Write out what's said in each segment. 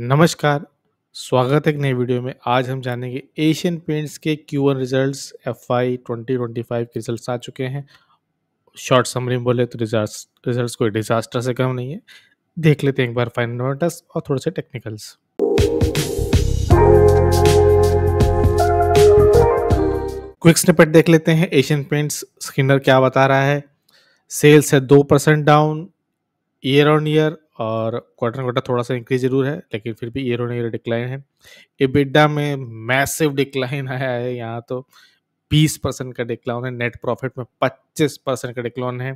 नमस्कार स्वागत है एक नई वीडियो में आज हम जानेंगे एशियन पेंट्स के Q one result F Y twenty twenty five के रिजल्ट आ चुके हैं शॉर्ट समरी में बोले तो रिजल्ट रिजल्ट कोई डिजास्टर से कम नहीं है देख लेते हैं एक बार फाइनल और थोड़े से टेक्निकल्स क्विक स्निपेट देख लेते हैं एशियन पेंट्स स्किनर क्या बता रहा है सेल्स है दो percent down year on year और क्वार्टर क्वार्टर थोड़ा सा इंक्रीज जरूर है लेकिन फिर भी ईयर ऑन ईयर डिक्लाइन है एबिडा में मैसिव डिक्लाइन आया है यहाँ तो 20 परसेंट का डिक्लाइन है नेट प्रॉफिट में 25 परसेंट का डिक्लाइन है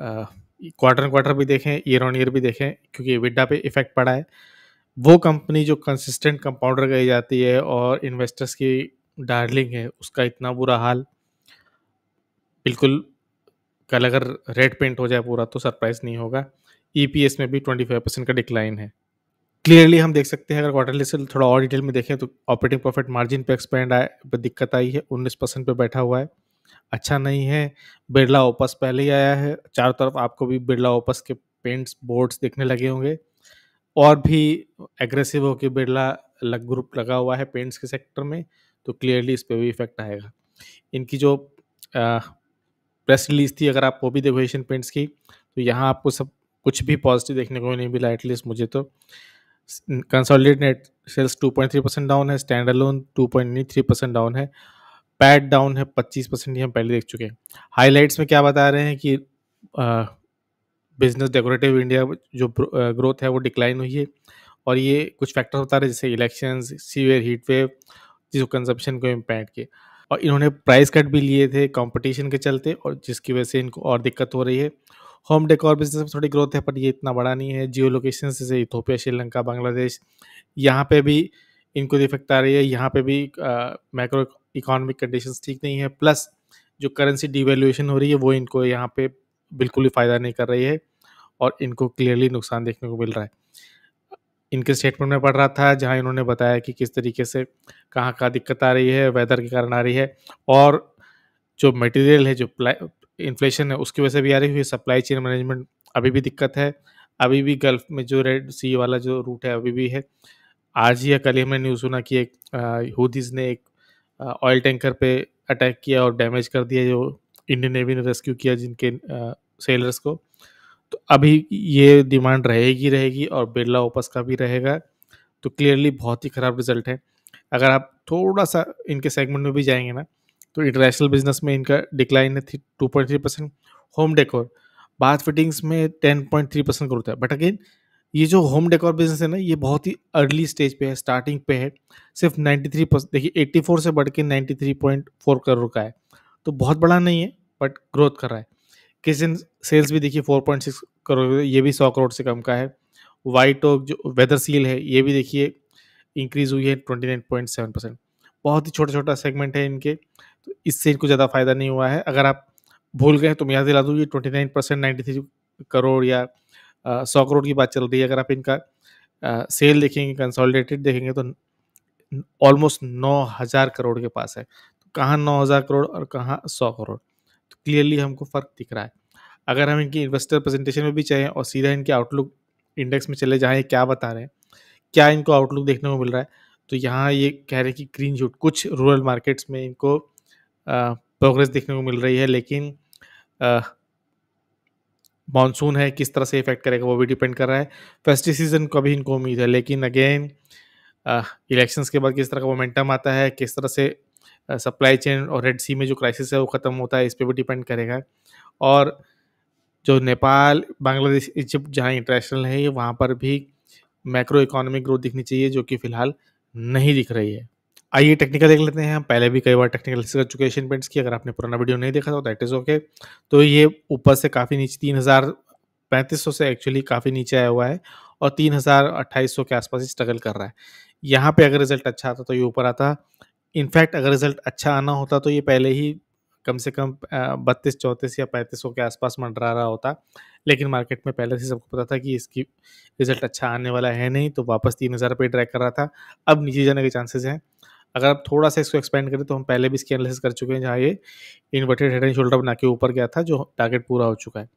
क्वार्टर क्वार्टर भी देखें ईयर ऑन ईयर भी देखें क्योंकि एबिडा पे इफेक्ट पड़ा है वो कंपनी जो कंसिस्टेंट कंपाउंडर कही जाती है और इन्वेस्टर्स की डार्लिंग है उसका इतना बुरा हाल बिल्कुल कल अगर रेड पेंट हो जाए पूरा तो सरप्राइज नहीं होगा ई e में भी ट्वेंटी फाइव परसेंट का डिक्लाइन है क्लियरली हम देख सकते हैं अगर क्वार्टरली से थोड़ा और डिटेल में देखें तो ऑपरेटिंग प्रॉफिट मार्जिन पे एक्सपेंड आए पर दिक्कत आई है उन्नीस परसेंट पर बैठा हुआ है अच्छा नहीं है बिरला ओपस पहले ही आया है चारों तरफ आपको भी बिरला ओपस के पेंट्स बोर्ड्स देखने लगे होंगे और भी एग्रेसिव होकर बिरला लग ग्रुप लगा हुआ है पेंट्स के सेक्टर में तो क्लियरली इस पर भी इफेक्ट आएगा इनकी जो प्रेस रिलीज थी अगर आप वो भी देखो एशियन पेंट्स की तो यहाँ आपको सब कुछ भी पॉजिटिव देखने को नहीं मिला एटलीस्ट मुझे तो consolidate net sales 2.3 percent down है standalone two percent down है पैड डाउन है 25 परसेंट हम पहले देख चुके हैं हाईलाइट्स में क्या बता रहे हैं कि बिजनेस डेकोरेटिव इंडिया जो ग्रोथ है वो डिक्लाइन हुई है और ये कुछ फैक्टर्स बता रहे हैं जैसे इलेक्शंस सीवियर हीट वेव जिसको कंजप्शन को इम्पैक्ट किया और इन्होंने प्राइस कट भी लिए थे कंपटीशन के चलते और जिसकी वजह से इनको और दिक्कत हो रही है होम डेकोर बिजनेस में थोड़ी ग्रोथ है पर ये इतना बड़ा नहीं है जियो लोकेशन जैसे इथोपिया श्रीलंका बांग्लादेश यहाँ पे भी इनको दिफेक्ट आ रही है यहाँ पे भी माइक्रो इकोनॉमिक कंडीशंस ठीक नहीं है प्लस जो करेंसी डिवेल्यूशन हो रही है वो इनको यहाँ पे बिल्कुल ही फ़ायदा नहीं कर रही है और इनको क्लियरली नुकसान देखने को मिल रहा है इनके स्टेटमेंट में पढ़ रहा था जहां इन्होंने बताया कि किस तरीके से कहाँ कहाँ दिक्कत आ रही है वेदर के कारण आ रही है और जो मटेरियल है जो इन्फ्लेशन है उसकी वजह से भी आ रही है सप्लाई चेन मैनेजमेंट अभी भी दिक्कत है अभी भी गल्फ में जो रेड सी वाला जो रूट है अभी भी है आज ही या कल ही हमने न्यूज़ सुना कि एक हुदीज ने एक ऑयल टैंकर पे अटैक किया और डैमेज कर दिया जो इंडियन नेवी ने रेस्क्यू किया जिनके सेलर्स को तो अभी ये डिमांड रहेगी रहेगी और बिरला ओपस का भी रहेगा तो क्लियरली बहुत ही ख़राब रिजल्ट है अगर आप थोड़ा सा इनके सेगमेंट में भी जाएंगे ना तो इंटरनेशनल बिजनेस में इनका डिक्लाइन है two point three percent home decor bath fittings में ten point three percent growth है बट अगेन ये जो होम डेकोर बिजनेस है ना ये बहुत ही अर्ली स्टेज पे है स्टार्टिंग पे है सिर्फ नाइन्टी थ्री परसेंट देखिए एट्टी फोर से बढ़ के ninety three point four crore का है तो बहुत बड़ा नहीं है बट ग्रोथ कर रहा है किस सेल्स भी देखिए 4.6 करोड़ ये भी 100 करोड़ से कम का है वाइट ओक जो वेदर सील है ये भी देखिए इंक्रीज हुई है 29.7 परसेंट बहुत ही छोटा छोटा सेगमेंट है इनके तो इससे इनको ज़्यादा फायदा नहीं हुआ है अगर आप भूल गए तो मैं याद दिला दूँ ये twenty nine percent ninety three crore या सौ करोड़ की बात चल रही है अगर आप इनका सेल देखेंगे कंसोलिडेटेड देखेंगे तो ऑलमोस्ट नौ हज़ार करोड़ के पास है तो कहाँ नौ हज़ार करोड़ और कहाँ सौ करोड़ क्लियरली हमको फ़र्क दिख रहा है अगर हम इनकी इन्वेस्टर प्रेजेंटेशन में भी चाहें और सीधा इनके आउटलुक इंडेक्स में चले जाएँ क्या बता रहे हैं क्या इनको आउटलुक देखने को मिल रहा है तो यहाँ ये कह रहे हैं कि ग्रीन शूट कुछ रूरल मार्केट्स में इनको प्रोग्रेस देखने को मिल रही है लेकिन मानसून है किस तरह से इफेक्ट करेगा वो भी डिपेंड कर रहा है फेस्टिव सीजन का भी इनको उम्मीद है लेकिन अगेन इलेक्शंस के बाद किस तरह का मोमेंटम आता है किस तरह से सप्लाई चेन और रेड सी में जो क्राइसिस है वो ख़त्म होता है इस पर भी डिपेंड करेगा और जो नेपाल बांग्लादेश इजिप्ट जहाँ इंटरनेशनल है वहाँ पर भी मैक्रो इकोनॉमिक ग्रोथ दिखनी चाहिए जो कि फिलहाल नहीं दिख रही है आइए टेक्निकल देख लेते हैं हम पहले भी कई बार टेक्निकल कर चुके हैं पेंट्स की अगर आपने पुराना वीडियो नहीं देखा तो दैट इज़ ओके तो ये ऊपर से काफ़ी नीचे तीन हज़ार पैंतीस सौ से एक्चुअली काफ़ी नीचे आया हुआ है और तीन हज़ार अट्ठाईस सौ के आसपास ही स्ट्रगल कर रहा है यहाँ पे अगर रिजल्ट अच्छा आता तो ये ऊपर आता इनफैक्ट अगर रिजल्ट अच्छा आना होता तो ये पहले ही कम से कम बत्तीस चौंतीस या पैंतीस के आसपास मंडरा रहा होता लेकिन मार्केट में पहले से सबको पता था कि इसकी रिजल्ट अच्छा आने वाला है नहीं तो वापस तीन हज़ार रुपये ट्रैक कर रहा था अब नीचे जाने के चांसेस हैं अगर आप थोड़ा सा इसको एक्सपेंड करें तो हम पहले भी इसकी एनालिसिस कर चुके हैं जहाँ ये इन्वर्टेड हेड एंड शोल्डर बना के ऊपर गया था जो टारगेट पूरा हो चुका है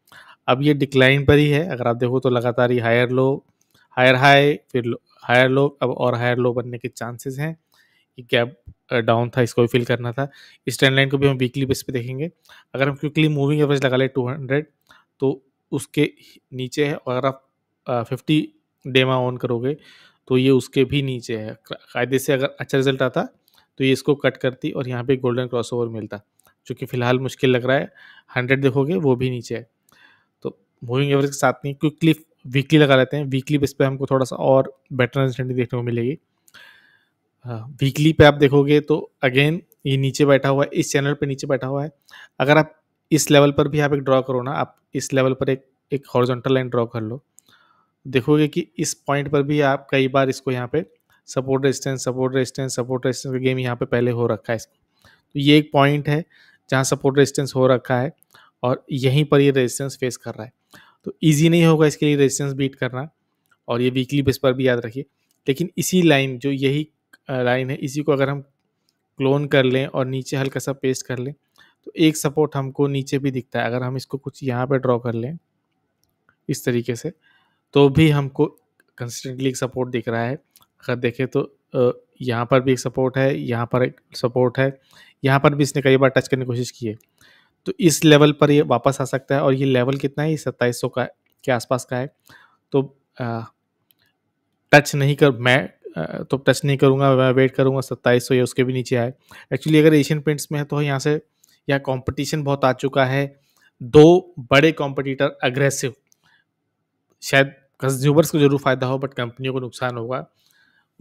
अब ये डिक्लाइन पर ही है अगर आप देखो तो लगातार ही हायर लो हायर हाई फिर हायर लो अब और हायर लो बनने के चांसेस हैं गैप डाउन uh, था इसको भी फिल करना था इस ट्रेंड लाइन को भी हम वीकली बेस पे देखेंगे अगर हम क्विकली मूविंग एवरेज लगा ले 200 तो उसके नीचे है और अगर आप फिफ्टी uh, डेमा ऑन करोगे तो ये उसके भी नीचे है कायदे से अगर अच्छा रिजल्ट आता तो ये इसको कट करती और यहाँ पे गोल्डन क्रॉस ओवर मिलता जो कि फ़िलहाल मुश्किल लग रहा है हंड्रेड देखोगे वो भी नीचे है तो मूविंग एवरेज के साथ नहीं क्विकली वीकली लगा लेते हैं वीकली बेस पे हमको थोड़ा सा और बेटर अंडरस्टैंडिंग देखने को मिलेगी वीकली हाँ, पे आप देखोगे तो अगेन ये नीचे बैठा हुआ है इस चैनल पे नीचे बैठा हुआ है अगर आप इस लेवल पर भी आप एक ड्रॉ करो ना आप इस लेवल पर एक एक हॉरिजॉन्टल लाइन ड्रॉ कर लो देखोगे कि इस पॉइंट पर भी आप कई बार इसको यहाँ पे support resistance support resistance support resistance का गेम यहाँ पे पहले हो रखा है इसको तो ये एक पॉइंट है जहाँ सपोर्ट रेजिस्टेंस हो रखा है और यहीं पर ये रेजिस्टेंस फेस कर रहा है तो ईजी नहीं होगा इसके लिए रेजिस्टेंस बीट करना और ये वीकली बेस पर भी याद रखिए लेकिन इसी लाइन जो यही लाइन है इसी को अगर हम क्लोन कर लें और नीचे हल्का सा पेस्ट कर लें तो एक सपोर्ट हमको नीचे भी दिखता है अगर हम इसको कुछ यहाँ पर ड्रॉ कर लें इस तरीके से तो भी हमको कंसिस्टेंटली एक सपोर्ट दिख रहा है अगर देखें तो यहाँ पर भी एक सपोर्ट है यहाँ पर एक सपोर्ट है यहाँ पर भी इसने कई बार टच करने की कोशिश की है तो इस लेवल पर ये वापस आ सकता है और ये लेवल कितना है ये सत्ताईस का के आसपास का है तो आ, टच नहीं कर मैं तो टच नहीं करूँगा मैं वेट करूँगा सत्ताईस सौ या उसके भी नीचे आए एक्चुअली अगर एशियन पेंट्स में है तो यहाँ से यहाँ कॉम्पटिशन बहुत आ चुका है दो बड़े कॉम्पिटिटर अग्रेसिव शायद कंज्यूमर्स को जरूर फ़ायदा हो बट कंपनियों को नुकसान होगा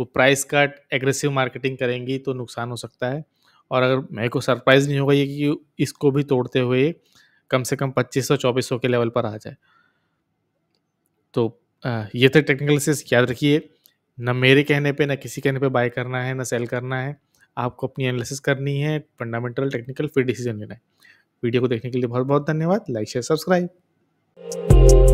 वो प्राइस कट एग्रेसिव मार्केटिंग करेंगी तो नुकसान हो सकता है और अगर मेरे को सरप्राइज़ नहीं होगा ये कि इसको भी तोड़ते हुए कम से कम 2500 2400 के लेवल पर आ जाए तो ये थे टेक्निकल से याद रखिए ना मेरे कहने पे ना किसी कहने पे बाय करना है ना सेल करना है आपको अपनी एनालिसिस करनी है फंडामेंटल टेक्निकल फिर डिसीजन लेना है वीडियो को देखने के लिए बहुत बहुत धन्यवाद लाइक शेयर सब्सक्राइब